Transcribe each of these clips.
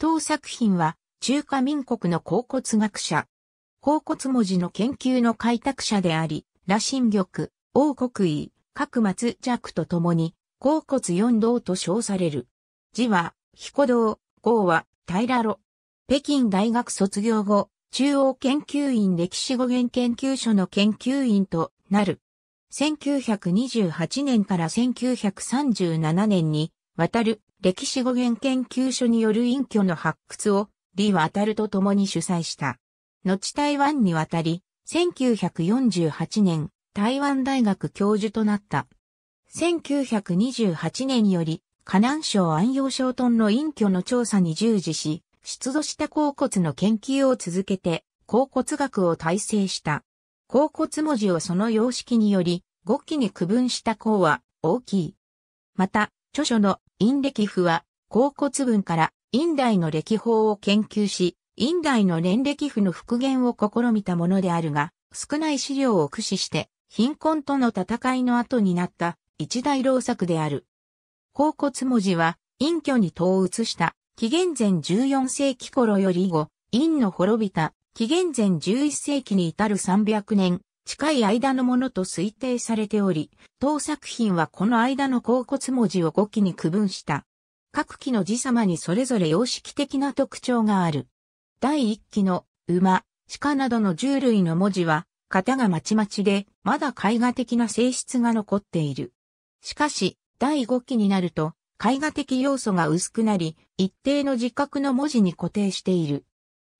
当作品は中華民国の甲骨学者。甲骨文字の研究の開拓者であり、羅針玉、王国威、各松弱と共に、甲骨四道と称される。字は、彦道、号は、平路。北京大学卒業後、中央研究院歴史語源研究所の研究員となる。1928年から1937年に、渡る歴史語源研究所による隠居の発掘を李渡ると共に主催した。後台湾に渡り、1948年、台湾大学教授となった。1928年より、河南省安陽小ンの隠居の調査に従事し、出土した甲骨の研究を続けて、甲骨学を体制した。甲骨文字をその様式により、5期に区分した甲は大きい。また、著書の陰暦譜は、甲骨文から陰代の歴法を研究し、陰代の年歴譜の復元を試みたものであるが、少ない資料を駆使して、貧困との戦いの後になった一大老作である。甲骨文字は、陰居に統移した紀元前14世紀頃より以後、陰の滅びた紀元前11世紀に至る300年近い間のものと推定されており、当作品はこの間の甲骨文字を5期に区分した。各期の字様にそれぞれ様式的な特徴がある。第1期の馬、鹿などの獣類の文字は、型がまちまちで、まだ絵画的な性質が残っている。しかし、第5期になると、絵画的要素が薄くなり、一定の自覚の文字に固定している。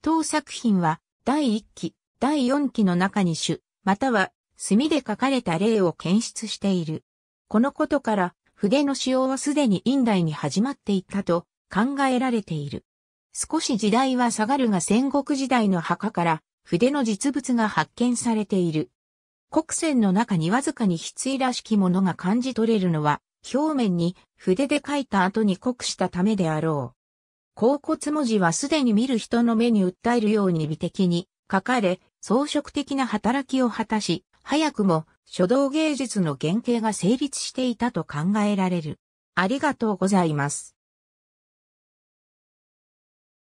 当作品は、第1期、第4期の中に種、または墨で書かれた例を検出している。このことから、筆の使用はすでに院代に始まっていたと考えられている。少し時代は下がるが戦国時代の墓から筆の実物が発見されている。国線の中にわずかに筆らしきものが感じ取れるのは、表面に筆で書いた後に濃くしたためであろう。甲骨文字はすでに見る人の目に訴えるように美的に書かれ、装飾的な働きを果たし、早くも書道芸術の原型が成立していたと考えられる。ありがとうございます。